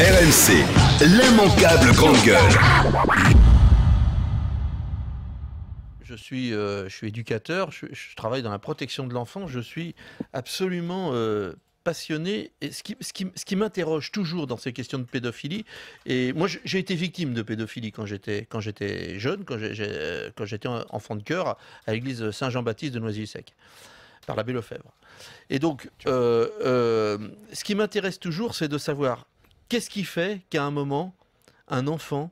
RMC, l'immanquable grande gueule. Je suis, euh, je suis éducateur, je, travaille dans la protection de l'enfant, je suis absolument euh, passionné. Et ce qui, m'interroge toujours dans ces questions de pédophilie, et moi j'ai été victime de pédophilie quand j'étais, jeune, quand, euh, j'étais enfant de cœur à, l'église Saint-Jean-Baptiste de Noisy-le-Sec, par l'abbé Lefebvre. Et donc, ce qui m'intéresse toujours, c'est de savoir Qu'est-ce qui fait qu'à un moment, un enfant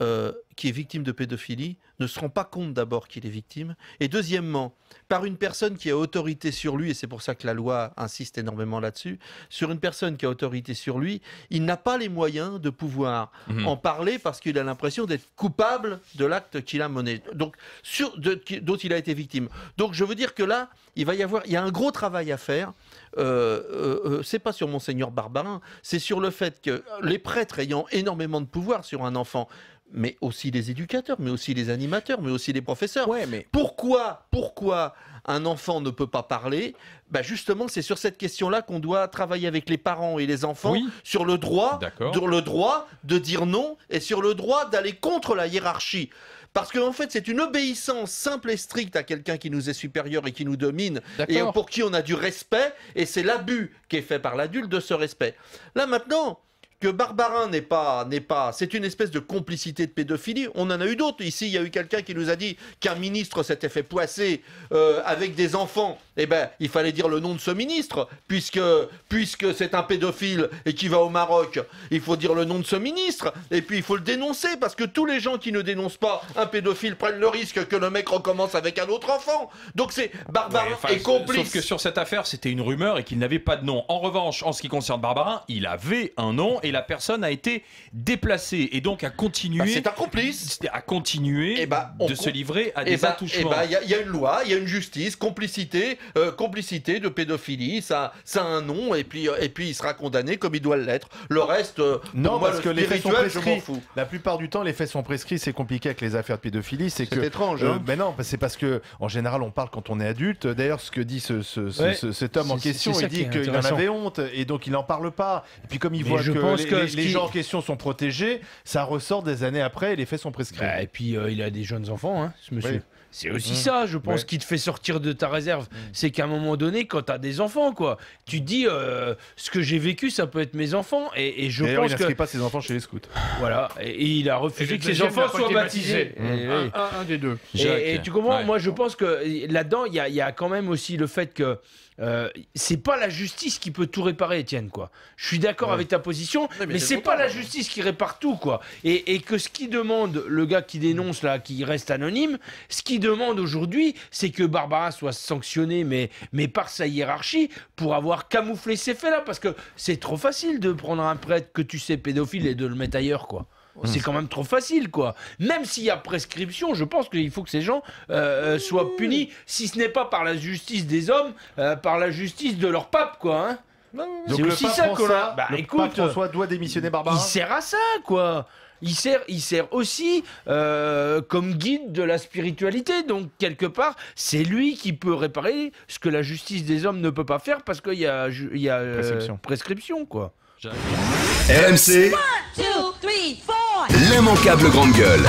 euh, qui est victime de pédophilie ne se rend pas compte d'abord qu'il est victime, et deuxièmement, par une personne qui a autorité sur lui, et c'est pour ça que la loi insiste énormément là-dessus, sur une personne qui a autorité sur lui, il n'a pas les moyens de pouvoir mhm. en parler parce qu'il a l'impression d'être coupable de l'acte qu'il a mené, donc sur, dont il a été victime. Donc je veux dire que là, il va y avoir, il y a un gros travail à faire. Euh, euh, c'est pas sur Monseigneur Barbarin, c'est sur le fait que les prêtres ayant énormément de pouvoir sur un enfant, mais aussi les éducateurs, mais aussi les animateurs, mais aussi les professeurs. Ouais, mais... Pourquoi, pourquoi un enfant ne peut pas parler bah Justement, c'est sur cette question-là qu'on doit travailler avec les parents et les enfants, sur le droit, le droit de dire non et sur le droit d'aller contre la hiérarchie. Parce qu'en en fait, c'est une obéissance simple et stricte à quelqu'un qui nous est supérieur et qui nous domine, et pour qui on a du respect, et c'est l'abus qui est fait par l'adulte de ce respect. Là maintenant, que Barbarin n'est pas, n'est pas, c'est une espèce de complicité de pédophilie. On en a eu d'autres. Ici, il y a eu quelqu'un qui nous a dit qu'un ministre s'était fait poisser euh, avec des enfants. Eh ben, il fallait dire le nom de ce ministre, puisque puisque c'est un pédophile et qui va au Maroc, il faut dire le nom de ce ministre. Et puis il faut le dénoncer parce que tous les gens qui ne dénoncent pas un pédophile prennent le risque que le mec recommence avec un autre enfant. Donc c'est Barbarin est complice. Sauf que sur cette affaire, c'était une rumeur et qu'il n'avait pas de nom. En revanche, en ce qui concerne Barbarin, il avait un nom la personne a été déplacée et donc a continué. Bah, c'est un complice. Eh bah, de se livrer à eh des bah, attouchements. Il eh bah, y, a une loi, il y a une justice, complicité, euh, complicité de pédophilie, ça, a un nom euh, et puis, il sera condamné comme il doit l'être. Le reste, euh, non, parce que les faits sont prescrits. La plupart du temps, les faits sont prescrits. C'est compliqué avec les affaires de pédophilie. C'est étrange. Hein. Mais non, c'est parce que en général, on parle quand on est adulte. D'ailleurs, ce que dit cet homme en question, il dit qu'il en avait honte et donc il n'en parle pas. Et puis comme il voit que parce les, que les, gens en question sont protégés, ça ressort des années après et les faits sont prescrits. Bah, et puis euh, il a des jeunes enfants, hein, ce monsieur. C'est aussi mmh. ça, je pense, qui te fait sortir de ta réserve. Mmh. C'est qu'à un moment donné, quand tu as des enfants, quoi, tu dis euh, ce que j'ai vécu, ça peut être mes enfants. Et, je pense que... pas ses enfants chez les scouts. Voilà. Et, il a refusé que ses enfants soient baptisés. Eh mmh. Un, des deux. Et, tu comprends Moi, je pense que là-dedans, il y, a, quand même aussi le fait que. Euh, c'est pas la justice qui peut tout réparer, Étienne. Quoi. Je suis d'accord avec ta position, mais, c'est pas la justice qui répare tout, quoi. Et, et que ce qui demande le gars qui dénonce là, qui reste anonyme, ce qui demande aujourd'hui, c'est que Barbara soit sanctionnée, mais, mais par sa hiérarchie, pour avoir camouflé ces faits-là, parce que c'est trop facile de prendre un prêtre que tu sais pédophile et de le mettre ailleurs, quoi. C'est quand même trop facile, quoi. Même s'il y a prescription, je pense qu'il faut que ces gens euh, euh, soient punis, si ce n'est pas par la justice des hommes, euh, par la justice de leur pape, quoi. Hein. C'est aussi ça qu'on bah, le pape François doit démissionner Barbara. Il sert à ça, quoi. Il sert, il sert aussi euh, comme guide de la spiritualité. Donc, quelque part, c'est lui qui peut réparer ce que la justice des hommes ne peut pas faire parce qu'il y a, il y a euh, prescription. quoi. RMC. L'immanquable grande gueule.